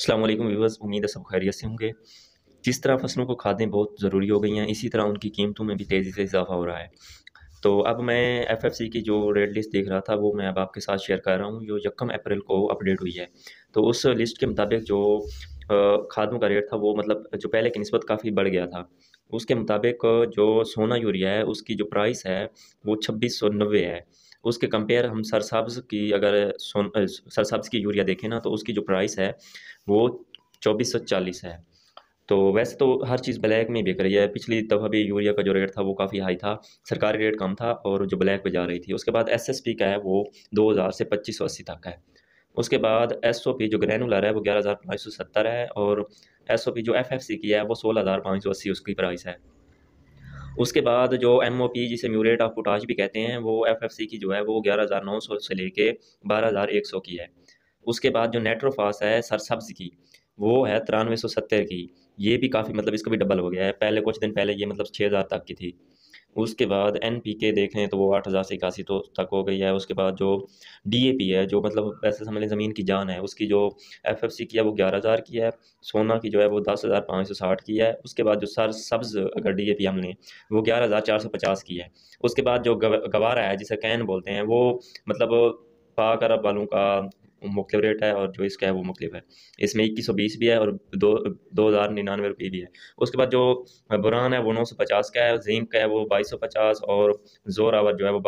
अस्सलाम वालेकुम उम्मीद है सब खैरियत से होंगे जिस तरह फसलों को खादें बहुत ज़रूरी हो गई हैं इसी तरह उनकी कीमतों में भी तेज़ी से इजाफा हो रहा है तो अब मैं एफ एफ सी की जो रेड लिस्ट देख रहा था वो मैं अब आपके साथ शेयर कर रहा हूँ जो यकम अप्रैल को अपडेट हुई है तो उस लिस्ट के मुताबिक जो खादों का रेट था वो मतलब जो पहले की नस्बत काफ़ी बढ़ गया था उसके मुताबिक जो सोना यूरिया है उसकी जो प्राइस है वो छब्बीस सौ नब्बे है उसके कंपेयर हम सरसब्ज की अगर सोन सरसब्ज की यूरिया देखें ना तो उसकी जो प्राइस है वो चौबीस सौ चालीस है तो वैसे तो हर चीज़ ब्लैक में बिक रही है पिछली दफ़ा भी यूरिया का जो रेट था वो काफ़ी हाई था सरकारी रेट कम था और जो ब्लैक पर जा रही थी उसके बाद एसएसपी का है वो 2000 से 2580 तक है उसके बाद एस ओ पी जो ग्रैनुलर है वो ग्यारह हज़ार पाँच सौ सत्तर है और एस ओ पी जो एफ एफ सी की है वो सोलह हज़ार पाँच सौ अस्सी उसकी प्राइस है उसके बाद जो एम ओ पी जिसे म्यूरेट ऑफ पोटाश भी कहते हैं वो एफ एफ सी की जो है वो ग्यारह हज़ार नौ सौ से लेके बारह हज़ार एक सौ की है उसके बाद जो नेट्रोफास है सरसब्ज की वो है तिरानवे सौ सत्तर की ये भी काफ़ी मतलब इसका भी डबल हो गया है पहले कुछ दिन पहले ये मतलब छः हज़ार तक की थी उसके बाद एन पी के देखें तो वो आठ हज़ार से इक्यासी तो तक हो गई है उसके बाद जो डी ए पी है जो मतलब ऐसे समझ लें ज़मीन की जान है उसकी जो एफ एफ सी की है वो ग्यारह हज़ार की है सोना की जो है वो दस हज़ार पाँच सौ साठ की है उसके बाद जो सर सब्ज़ अगर डी ए पी हम लें वो ग्यारह हज़ार चार सौ पचास की है उसके बाद जो गवारा है जिसे कैन बोलते हैं वो मतलब पाक अरब वालों का मुख्तलिफ रेट है और जो इसका है वो मुख्तलिफ है इसमें इक्कीस सौ बीस भी है और दो दो हज़ार निन्यानवे रुपये भी है उसके बाद जो बुरान है वो नौ सौ पचास का है जीम का है वो बाईस सौ पचास और जोरावर जो है वो